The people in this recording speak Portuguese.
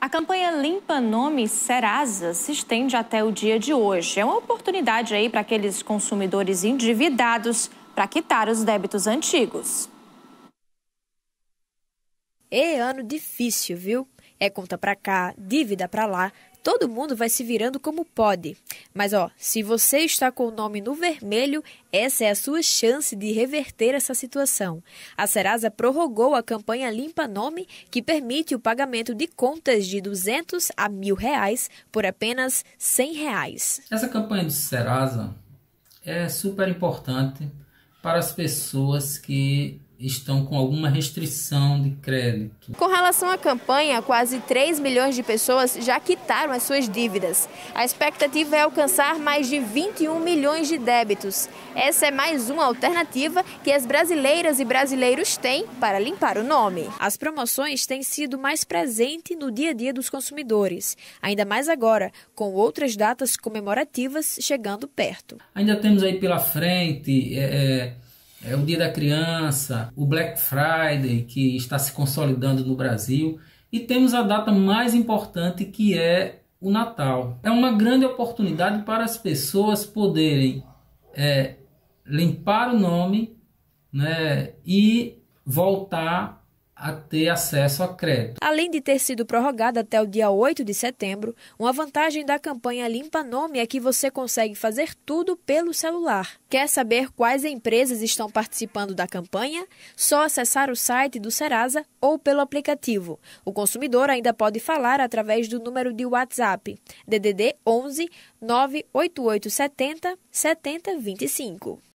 A campanha Limpa Nome Serasa se estende até o dia de hoje. É uma oportunidade aí para aqueles consumidores endividados para quitar os débitos antigos. É ano difícil, viu? É conta para cá, dívida para lá, Todo mundo vai se virando como pode. Mas ó, se você está com o nome no vermelho, essa é a sua chance de reverter essa situação. A Serasa prorrogou a campanha Limpa Nome, que permite o pagamento de contas de 200 a mil reais por apenas 100 reais. Essa campanha do Serasa é super importante para as pessoas que estão com alguma restrição de crédito. Com relação à campanha, quase 3 milhões de pessoas já quitaram as suas dívidas. A expectativa é alcançar mais de 21 milhões de débitos. Essa é mais uma alternativa que as brasileiras e brasileiros têm para limpar o nome. As promoções têm sido mais presentes no dia a dia dos consumidores, ainda mais agora, com outras datas comemorativas chegando perto. Ainda temos aí pela frente. É, é é o Dia da Criança, o Black Friday, que está se consolidando no Brasil, e temos a data mais importante que é o Natal. É uma grande oportunidade para as pessoas poderem é, limpar o nome né, e voltar a ter acesso a crédito. Além de ter sido prorrogada até o dia 8 de setembro, uma vantagem da campanha Limpa Nome é que você consegue fazer tudo pelo celular. Quer saber quais empresas estão participando da campanha? Só acessar o site do Serasa ou pelo aplicativo. O consumidor ainda pode falar através do número de WhatsApp: DDD 11 70 7025.